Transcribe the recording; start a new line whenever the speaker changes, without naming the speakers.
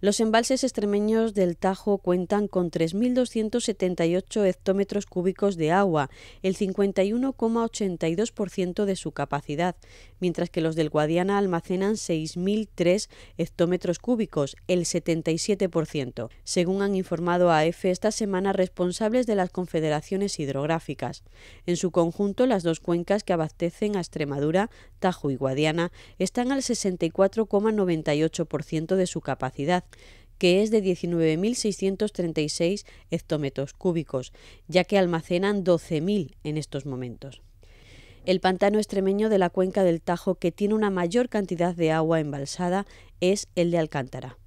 Los embalses extremeños del Tajo cuentan con 3.278 hectómetros cúbicos de agua, el 51,82% de su capacidad, mientras que los del Guadiana almacenan 6.003 hectómetros cúbicos, el 77%, según han informado a EFE esta semana responsables de las confederaciones hidrográficas. En su conjunto, las dos cuencas que abastecen a Extremadura, Tajo y Guadiana, están al 64,98% de su capacidad que es de 19.636 hectómetros cúbicos, ya que almacenan 12.000 en estos momentos. El pantano extremeño de la cuenca del Tajo que tiene una mayor cantidad de agua embalsada es el de Alcántara.